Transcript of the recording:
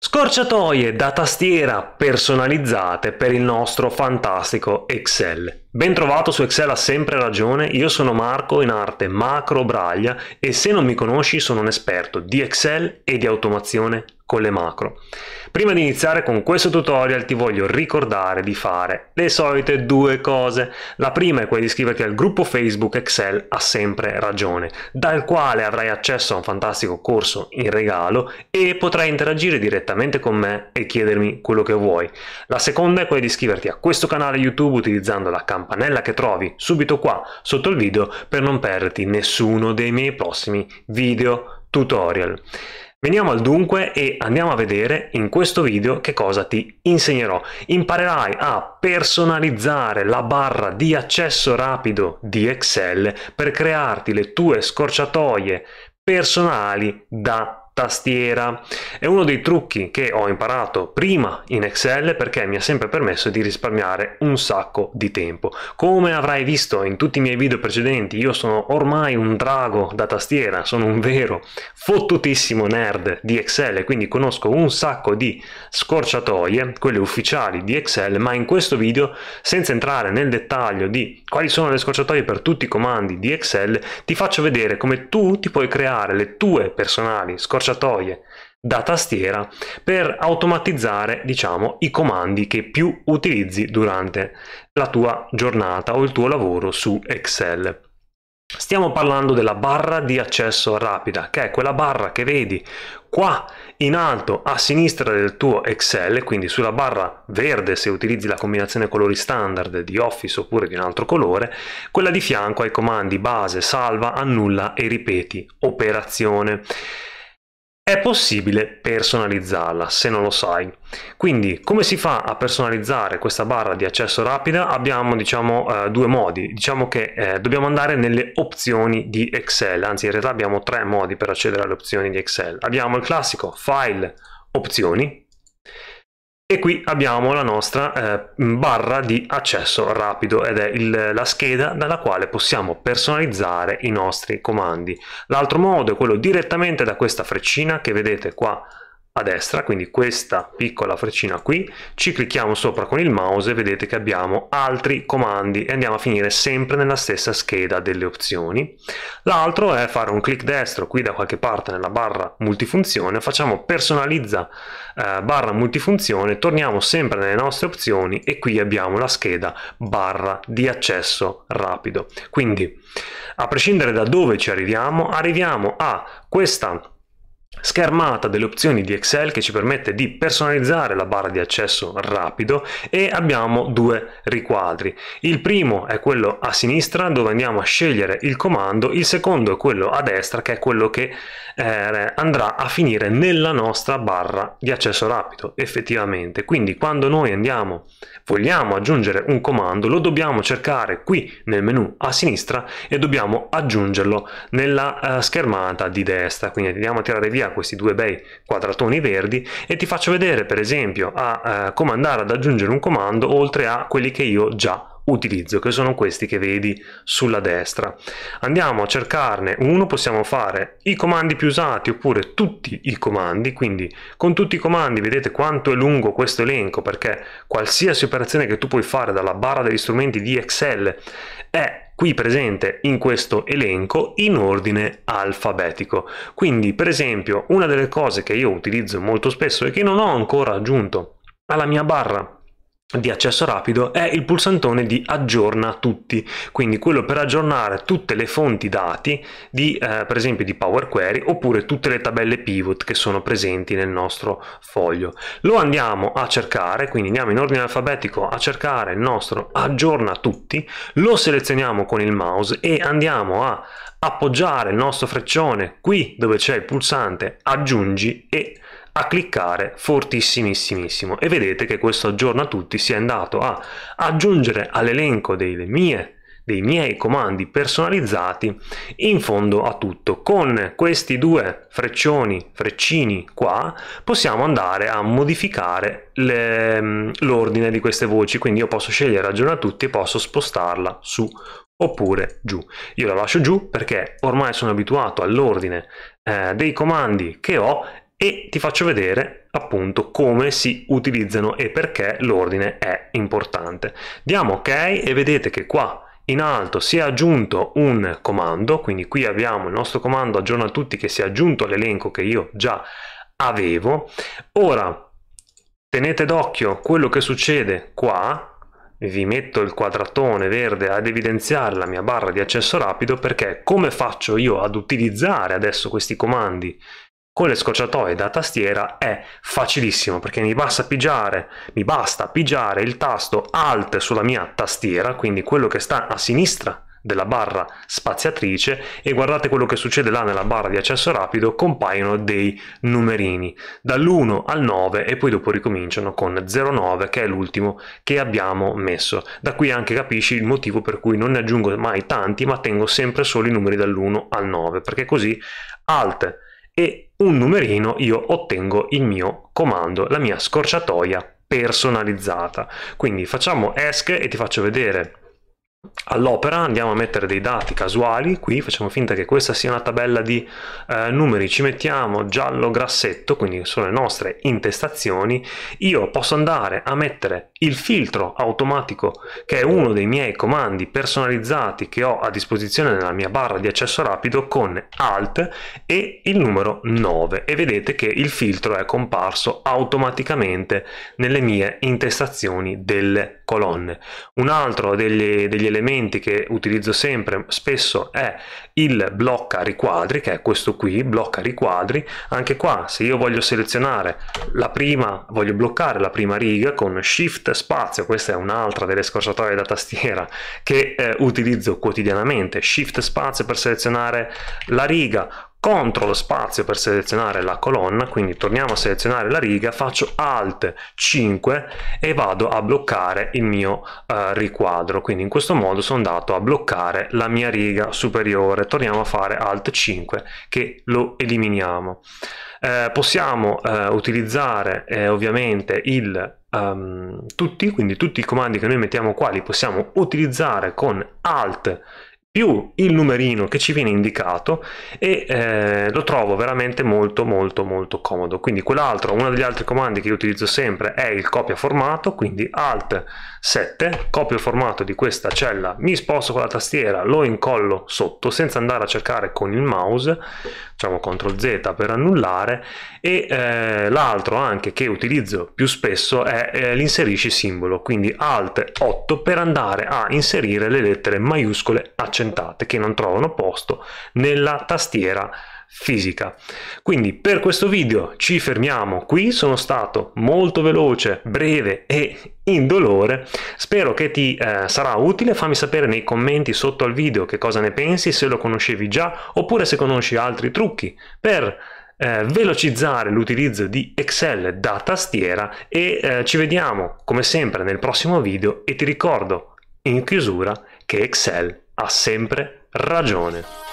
Scorciatoie da tastiera personalizzate per il nostro fantastico Excel. Ben trovato su Excel ha sempre ragione, io sono Marco in arte Macro Braglia e se non mi conosci sono un esperto di Excel e di automazione con le macro. Prima di iniziare con questo tutorial ti voglio ricordare di fare le solite due cose. La prima è quella di iscriverti al gruppo Facebook Excel ha sempre ragione, dal quale avrai accesso a un fantastico corso in regalo e potrai interagire direttamente con me e chiedermi quello che vuoi. La seconda è quella di iscriverti a questo canale YouTube utilizzando la l'account campanella che trovi subito qua sotto il video per non perderti nessuno dei miei prossimi video tutorial. Veniamo al dunque e andiamo a vedere in questo video che cosa ti insegnerò. Imparerai a personalizzare la barra di accesso rapido di Excel per crearti le tue scorciatoie personali da tastiera. È uno dei trucchi che ho imparato prima in Excel perché mi ha sempre permesso di risparmiare un sacco di tempo. Come avrai visto in tutti i miei video precedenti, io sono ormai un drago da tastiera, sono un vero fottutissimo nerd di Excel, quindi conosco un sacco di scorciatoie, quelle ufficiali di Excel, ma in questo video, senza entrare nel dettaglio di quali sono le scorciatoie per tutti i comandi di Excel, ti faccio vedere come tu ti puoi creare le tue personali scorciatoie scorciatoie da tastiera per automatizzare diciamo, i comandi che più utilizzi durante la tua giornata o il tuo lavoro su Excel. Stiamo parlando della barra di accesso rapida, che è quella barra che vedi qua in alto a sinistra del tuo Excel, quindi sulla barra verde se utilizzi la combinazione colori standard di Office oppure di un altro colore, quella di fianco ai comandi base, salva, annulla e ripeti, operazione. È possibile personalizzarla se non lo sai. Quindi come si fa a personalizzare questa barra di accesso rapida? Abbiamo diciamo eh, due modi, diciamo che eh, dobbiamo andare nelle opzioni di Excel, anzi in realtà abbiamo tre modi per accedere alle opzioni di Excel. Abbiamo il classico file opzioni e qui abbiamo la nostra eh, barra di accesso rapido ed è il, la scheda dalla quale possiamo personalizzare i nostri comandi. L'altro modo è quello direttamente da questa freccina che vedete qua a destra, quindi questa piccola freccina qui, ci clicchiamo sopra con il mouse e vedete che abbiamo altri comandi e andiamo a finire sempre nella stessa scheda delle opzioni. L'altro è fare un clic destro qui da qualche parte nella barra multifunzione, facciamo personalizza eh, barra multifunzione, torniamo sempre nelle nostre opzioni e qui abbiamo la scheda barra di accesso rapido. Quindi a prescindere da dove ci arriviamo, arriviamo a questa schermata delle opzioni di Excel che ci permette di personalizzare la barra di accesso rapido e abbiamo due riquadri. Il primo è quello a sinistra dove andiamo a scegliere il comando, il secondo è quello a destra che è quello che eh, andrà a finire nella nostra barra di accesso rapido effettivamente. Quindi quando noi andiamo, vogliamo aggiungere un comando lo dobbiamo cercare qui nel menu a sinistra e dobbiamo aggiungerlo nella eh, schermata di destra. Quindi andiamo a tirare via ha questi due bei quadratoni verdi e ti faccio vedere per esempio a, eh, come andare ad aggiungere un comando oltre a quelli che io già utilizzo, che sono questi che vedi sulla destra. Andiamo a cercarne uno, possiamo fare i comandi più usati oppure tutti i comandi, quindi con tutti i comandi vedete quanto è lungo questo elenco perché qualsiasi operazione che tu puoi fare dalla barra degli strumenti di Excel è qui presente in questo elenco in ordine alfabetico. Quindi per esempio una delle cose che io utilizzo molto spesso e che non ho ancora aggiunto alla mia barra di accesso rapido è il pulsantone di aggiorna tutti quindi quello per aggiornare tutte le fonti dati di eh, per esempio di power query oppure tutte le tabelle pivot che sono presenti nel nostro foglio lo andiamo a cercare quindi andiamo in ordine alfabetico a cercare il nostro aggiorna tutti lo selezioniamo con il mouse e andiamo a appoggiare il nostro freccione qui dove c'è il pulsante aggiungi e a cliccare fortissimissimo e vedete che questo aggiorna tutti si è andato a aggiungere all'elenco delle mie dei miei comandi personalizzati in fondo a tutto. Con questi due freccioni, freccini qua, possiamo andare a modificare mm, l'ordine di queste voci, quindi io posso scegliere aggiorna tutti e posso spostarla su oppure giù. Io la lascio giù perché ormai sono abituato all'ordine eh, dei comandi che ho e ti faccio vedere appunto come si utilizzano e perché l'ordine è importante. Diamo ok e vedete che qua in alto si è aggiunto un comando, quindi qui abbiamo il nostro comando aggiorna tutti che si è aggiunto all'elenco che io già avevo. Ora tenete d'occhio quello che succede qua, vi metto il quadratone verde ad evidenziare la mia barra di accesso rapido perché come faccio io ad utilizzare adesso questi comandi con le scorciatoie da tastiera è facilissimo perché mi basta pigiare, mi basta pigiare il tasto Alt sulla mia tastiera, quindi quello che sta a sinistra della barra spaziatrice e guardate quello che succede là nella barra di accesso rapido compaiono dei numerini dall'1 al 9 e poi dopo ricominciano con 09 che è l'ultimo che abbiamo messo da qui anche capisci il motivo per cui non ne aggiungo mai tanti ma tengo sempre solo i numeri dall'1 al 9 perché così alt e un numerino io ottengo il mio comando, la mia scorciatoia personalizzata. Quindi facciamo ESC e ti faccio vedere all'opera andiamo a mettere dei dati casuali, qui facciamo finta che questa sia una tabella di eh, numeri, ci mettiamo giallo grassetto, quindi sono le nostre intestazioni, io posso andare a mettere il filtro automatico che è uno dei miei comandi personalizzati che ho a disposizione nella mia barra di accesso rapido con alt e il numero 9 e vedete che il filtro è comparso automaticamente nelle mie intestazioni delle colonne. Un altro degli, degli elementi che utilizzo sempre spesso è il blocca riquadri, che è questo qui, blocca riquadri. Anche qua, se io voglio selezionare la prima, voglio bloccare la prima riga con shift spazio, questa è un'altra delle scorciatoie da tastiera che eh, utilizzo quotidianamente, shift spazio per selezionare la riga, contro lo spazio per selezionare la colonna, quindi torniamo a selezionare la riga, faccio Alt 5 e vado a bloccare il mio eh, riquadro, quindi in questo modo sono andato a bloccare la mia riga superiore, torniamo a fare Alt 5 che lo eliminiamo. Eh, possiamo eh, utilizzare eh, ovviamente il um, tutti, quindi tutti i comandi che noi mettiamo qua li possiamo utilizzare con Alt 5 più il numerino che ci viene indicato e eh, lo trovo veramente molto molto molto comodo quindi quell'altro uno degli altri comandi che io utilizzo sempre è il copia formato quindi alt 7 copio formato di questa cella mi sposto con la tastiera lo incollo sotto senza andare a cercare con il mouse diciamo ctrl z per annullare e eh, l'altro anche che utilizzo più spesso è eh, l'inserisci simbolo quindi alt 8 per andare a inserire le lettere maiuscole accennate presentate che non trovano posto nella tastiera fisica. Quindi per questo video ci fermiamo qui, sono stato molto veloce, breve e indolore, spero che ti eh, sarà utile, fammi sapere nei commenti sotto al video che cosa ne pensi, se lo conoscevi già oppure se conosci altri trucchi per eh, velocizzare l'utilizzo di Excel da tastiera e eh, ci vediamo come sempre nel prossimo video e ti ricordo in chiusura che Excel ha sempre ragione.